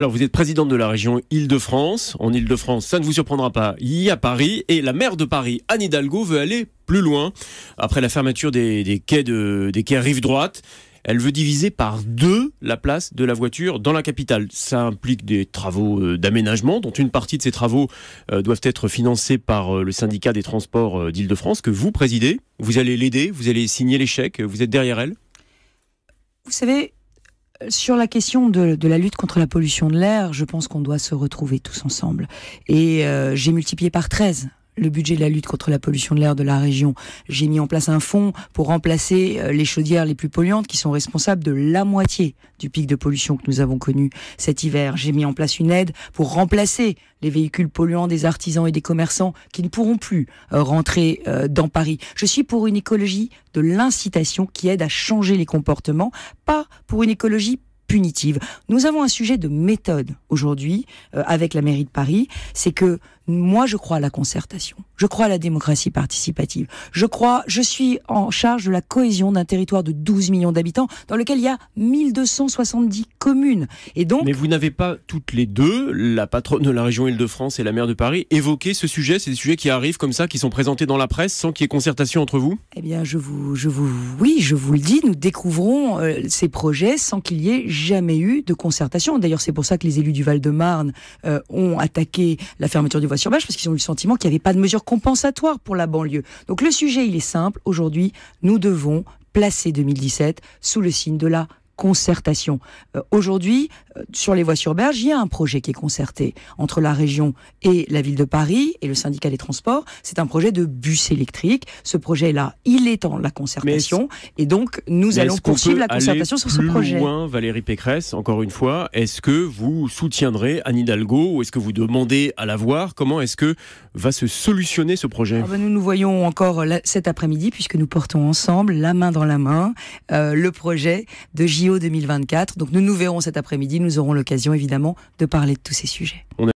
Alors vous êtes présidente de la région Île-de-France. En Île-de-France, ça ne vous surprendra pas, il y a Paris et la maire de Paris, Anne Hidalgo, veut aller plus loin. Après la fermeture des, quais, de, des quais rive droite, elle veut diviser par deux la place de la voiture dans la capitale. Ça implique des travaux euh, d'aménagement, dont une partie de ces travaux euh, doivent être financés par euh, le syndicat des transports d'Île-de-France que vous présidez. Vous allez l'aider, vous allez signer les chèques, vous êtes derrière elle. Vous savez, sur la question de, la lutte contre la pollution de l'air, je pense qu'on doit se retrouver tous ensemble. Et euh, j'ai multiplié par 13 le budget de la lutte contre la pollution de l'air de la région. J'ai mis en place un fonds pour remplacer euh, les chaudières les plus polluantes qui sont responsables de la moitié du pic de pollution que nous avons connu cet hiver. J'ai mis en place une aide pour remplacer les véhicules polluants des artisans et des commerçants qui ne pourront plus euh, rentrer euh, dans Paris. Je suis pour une écologie de l'incitation qui aide à changer les comportements, pas pour une écologie punitive. Nous avons un sujet de méthode aujourd'hui avec la mairie de Paris, c'est que moi, je crois à la concertation. Je crois à la démocratie participative. Je crois, je suis en charge de la cohésion d'un territoire de 12 millions d'habitants dans lequel il y a 1270 communes. Et donc. Mais vous n'avez pas toutes les deux, la patronne de la région Île-de-France et la maire de Paris, évoqué ce sujet. C'est des sujets qui arrivent comme ça, qui sont présentés dans la presse sans qu'il y ait concertation entre vous Eh bien, je vous, je vous, oui, je vous le dis, nous découvrons euh, ces projets sans qu'il y ait jamais eu de concertation. D'ailleurs, c'est pour ça que les élus du Val-de-Marne euh, ont attaqué la fermeture du sur bâche parce qu'ils ont eu le sentiment qu'il n'y avait pas de mesures compensatoires pour la banlieue. Donc le sujet, il est simple. Aujourd'hui, nous devons placer 2017 sous le signe de la concertation. Euh, aujourd'hui, euh, sur les voies sur berge, il y a un projet qui est concerté entre la région et la ville de Paris et le syndicat des transports. C'est un projet de bus électrique. Ce projet-là, il est en la concertation. Et donc, nous allons poursuivre la concertation sur ce projet. plus projet. Loin, Valérie Pécresse, encore une fois, est-ce que vous soutiendrez Anne Hidalgo ou est-ce que vous demandez à la voir Comment est-ce que va se solutionner ce projet ah bah Nous nous voyons encore cet après-midi puisque nous portons ensemble, la main dans la main, euh, le projet de J 2024. Donc nous nous verrons cet après-midi, nous aurons l'occasion évidemment de parler de tous ces sujets.